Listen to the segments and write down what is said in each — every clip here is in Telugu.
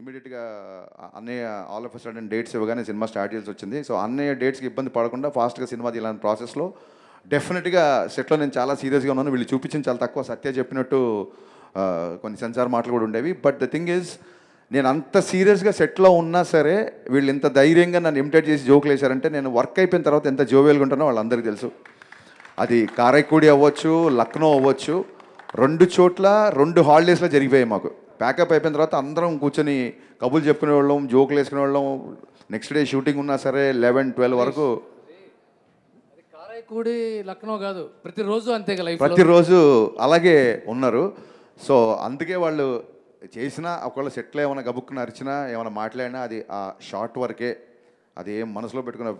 ఇమీడియట్గా అన్నయ్య ఆల్ ఆఫ్ సడన్ డేట్స్ ఇవ్వగానే సినిమా స్టార్ట్ చేయాల్సి వచ్చింది సో అన్నయ్య డేట్స్కి ఇబ్బంది పడకుండా ఫాస్ట్గా సినిమా తీయాలని ప్రాసెస్లో డెఫినెట్గా సెట్లో నేను చాలా సీరియస్గా ఉన్నాను వీళ్ళు చూపించిన చాలా తక్కువ సత్య చెప్పినట్టు కొన్ని సెన్సార్ మాటలు కూడా ఉండేవి బట్ ద థింగ్ ఈజ్ నేను అంత సీరియస్గా సెట్లో ఉన్నా సరే వీళ్ళు ఇంత ధైర్యంగా నన్ను ఇమిటేట్ చేసి జోకులు వేశారంటే నేను వర్క్ అయిపోయిన తర్వాత ఎంత జోవేలుగా ఉంటానో వాళ్ళందరికీ తెలుసు అది కారైకూడి అవ్వచ్చు లక్నో అవ్వచ్చు రెండు చోట్ల రెండు హాలిడేస్లో జరిగిపోయాయి మాకు ప్యాకప్ అయిపోయిన తర్వాత అందరం కూర్చొని కబుర్లు చెప్పుకునే వాళ్ళం జోకులు వేసుకునే వాళ్ళం నెక్స్ట్ డే షూటింగ్ ఉన్నా సరే లెవెన్ ట్వెల్వ్ వరకు కారైకూడి లక్నో కాదు ప్రతిరోజు అంతే ప్రతిరోజు అలాగే ఉన్నారు సో అందుకే వాళ్ళు చేసినా ఒకవేళ సెట్లో ఏమైనా గబుక్కున అరిచినా ఏమైనా మాట్లాడినా అది ఆ షార్ట్ వరకే అది ఏం మనసులో పెట్టుకున్న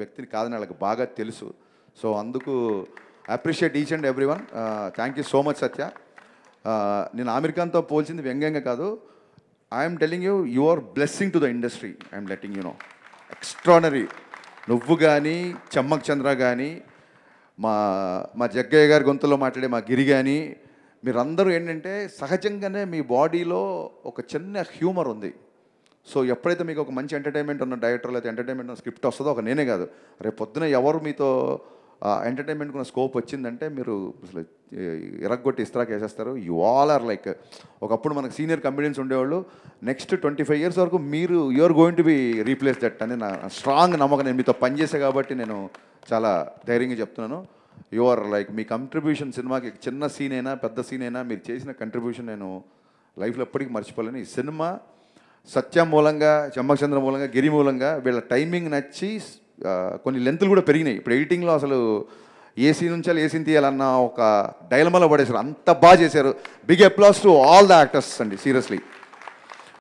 వ్యక్తిని కాదని వాళ్ళకి బాగా తెలుసు సో అందుకు appreciate each and every one thank you so much Satya నేను అమెరికాతో పోల్చింది వ్యంగ్యంగా కాదు I'm telling you you are blessing to the industry I'm letting you know extraordinary నువ్వు కానీ చెమ్మక్ చంద్ర కానీ మా మా జగ్గయ్య గారి గొంతులో మాట్లాడే మా గిరి కానీ మీరందరూ ఏంటంటే సహజంగానే మీ బాడీలో ఒక చిన్న హ్యూమర్ ఉంది సో ఎప్పుడైతే మీకు ఒక మంచి ఎంటర్టైన్మెంట్ ఉన్న డైరెక్టర్ లేదా ఎంటర్టైన్మెంట్ ఉన్న స్క్రిప్ట్ వస్తుందో ఒక నేనే కాదు రేపు పొద్దున ఎవరు మీతో ఎంటర్టైన్మెంట్ ఉన్న స్కోప్ వచ్చిందంటే మీరు అసలు ఎరగొట్టి ఇస్త్రాకి వేసేస్తారు యు ఆల్ ఆర్ లైక్ ఒకప్పుడు మనకు సీనియర్ కంపెనీస్ ఉండేవాళ్ళు నెక్స్ట్ ట్వంటీ ఫైవ్ ఇయర్స్ వరకు మీరు you're going to be replace that అని నా స్ట్రాంగ్ నమ్మకం నేను మీతో పనిచేసే కాబట్టి నేను చాలా ధైర్యంగా చెప్తున్నాను యు ఆర్ లైక్ మీ కంట్రిబ్యూషన్ సినిమాకి చిన్న సీన్ అయినా పెద్ద సీన్ అయినా మీరు చేసిన కంట్రిబ్యూషన్ నేను లైఫ్లో ఎప్పటికీ మర్చిపోలేను ఈ సినిమా సత్యం మూలంగా చెమ్మచంద్ర మూలంగా గిరి మూలంగా వీళ్ళ టైమింగ్ నచ్చి కొన్ని లెంతులు కూడా పెరిగినాయి ఇప్పుడు ఎడిటింగ్లో అసలు ఏ సీన్ ఉంచాలి ఏ సీన్ తీయాలన్న ఒక డైలమలో పడేశారు అంత బాగా చేశారు big applause to all the actors అండి సీరియస్లీ